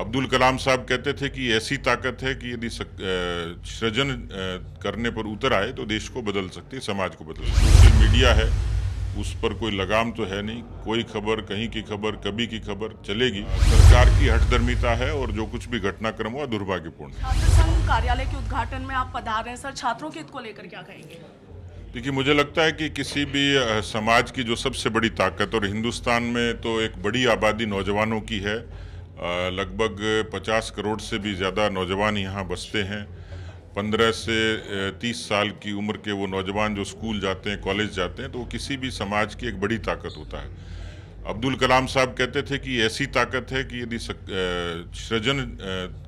अब्दुल कलाम साहब कहते थे कि ऐसी ताकत है कि यदि सृजन करने पर उतर आए तो देश को बदल सकती है समाज को बदल सकती सोशल मीडिया है उस पर कोई लगाम तो है नहीं कोई खबर कहीं की खबर कभी की खबर चलेगी सरकार की हठधर्मिता है और जो कुछ भी घटनाक्रम हुआ दुर्भाग्यपूर्ण है कार्यालय के उद्घाटन में आप पधार रहे हैं सर छात्रों के हित को लेकर क्या कहेंगे देखिए मुझे लगता है कि किसी भी समाज की जो सबसे बड़ी ताकत और हिंदुस्तान में तो एक बड़ी आबादी नौजवानों की है लगभग 50 करोड़ से भी ज़्यादा नौजवान यहाँ बसते हैं 15 से 30 साल की उम्र के वो नौजवान जो स्कूल जाते हैं कॉलेज जाते हैं तो वो किसी भी समाज की एक बड़ी ताकत होता है अब्दुल कलाम साहब कहते थे कि ऐसी ताकत है कि यदि सृजन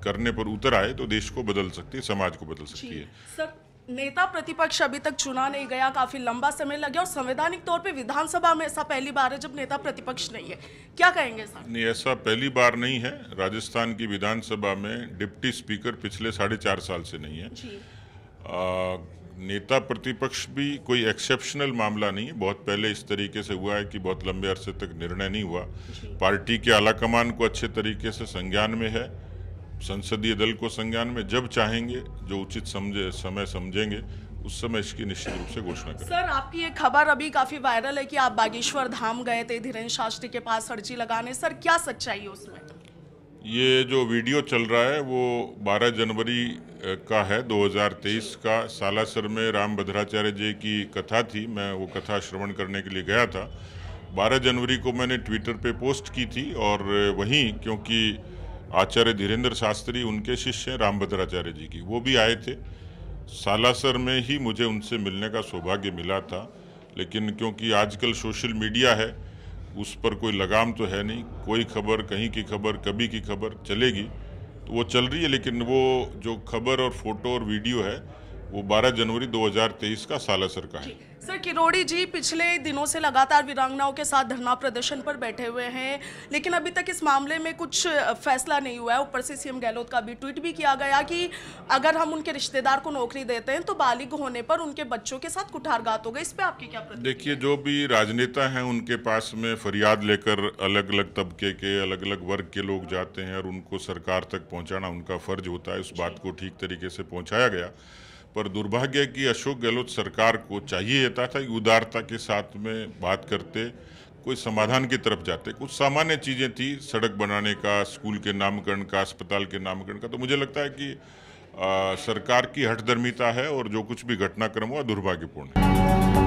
करने पर उतर आए तो देश को बदल सकती है समाज को बदल सकती है सर नेता प्रतिपक्ष अभी तक चुना नहीं गया काफी लंबा समय लगे और संवैधानिक तौर पे विधानसभा में ऐसा पहली बार है जब नेता प्रतिपक्ष नहीं है क्या कहेंगे सर नहीं ऐसा पहली बार नहीं है राजस्थान की विधानसभा में डिप्टी स्पीकर पिछले साढ़े चार साल से नहीं है आ, नेता प्रतिपक्ष भी कोई एक्सेप्शनल मामला नहीं है बहुत पहले इस तरीके से हुआ है कि बहुत लंबे अरसे तक निर्णय नहीं हुआ पार्टी के आला को अच्छे तरीके से संज्ञान में है संसदीय दल को संज्ञान में जब चाहेंगे जो उचित समझे समय समझेंगे उस समय इसकी निश्चित रूप से घोषणा करें सर आपकी ये खबर अभी काफी वायरल है कि आप बागेश्वर धाम गए थे धीरेन्द्र शास्त्री के पास अर्जी लगाने सर क्या सच्चाई है उसमें ये जो वीडियो चल रहा है वो 12 जनवरी का है 2023 का सालासर में राम भद्राचार्य जी की कथा थी मैं वो कथा श्रवण करने के लिए गया था 12 जनवरी को मैंने ट्विटर पे पोस्ट की थी और वहीं क्योंकि आचार्य धीरेन्द्र शास्त्री उनके शिष्य हैं रामभद्राचार्य जी की वो भी आए थे सालासर में ही मुझे उनसे मिलने का सौभाग्य मिला था लेकिन क्योंकि आजकल सोशल मीडिया है उस पर कोई लगाम तो है नहीं कोई खबर कहीं की खबर कभी की खबर चलेगी तो वो चल रही है लेकिन वो जो खबर और फोटो और वीडियो है वो 12 जनवरी 2023 का सालासर का है सर किरोड़ी जी पिछले दिनों से लगातार वीरांगनाओं के साथ धरना प्रदर्शन पर बैठे हुए हैं लेकिन अभी तक इस मामले में कुछ फैसला नहीं हुआ है ऊपर से सीएम गहलोत का भी ट्वीट भी किया गया कि अगर हम उनके रिश्तेदार को नौकरी देते हैं तो बालिग होने पर उनके बच्चों के साथ कुठारघात होगा इस पर आपकी क्या देखिए जो भी राजनेता हैं उनके पास में फरियाद लेकर अलग अलग तबके के अलग अलग वर्ग के लोग जाते हैं और उनको सरकार तक पहुँचाना उनका फर्ज होता है उस बात को ठीक तरीके से पहुँचाया गया पर दुर्भाग्य कि अशोक गहलोत सरकार को चाहिए था, था उदारता के साथ में बात करते कोई समाधान की तरफ जाते कुछ सामान्य चीज़ें थी सड़क बनाने का स्कूल के नामकरण का अस्पताल के नामकरण का तो मुझे लगता है कि आ, सरकार की हठधर्मिता है और जो कुछ भी घटनाक्रम हुआ दुर्भाग्यपूर्ण है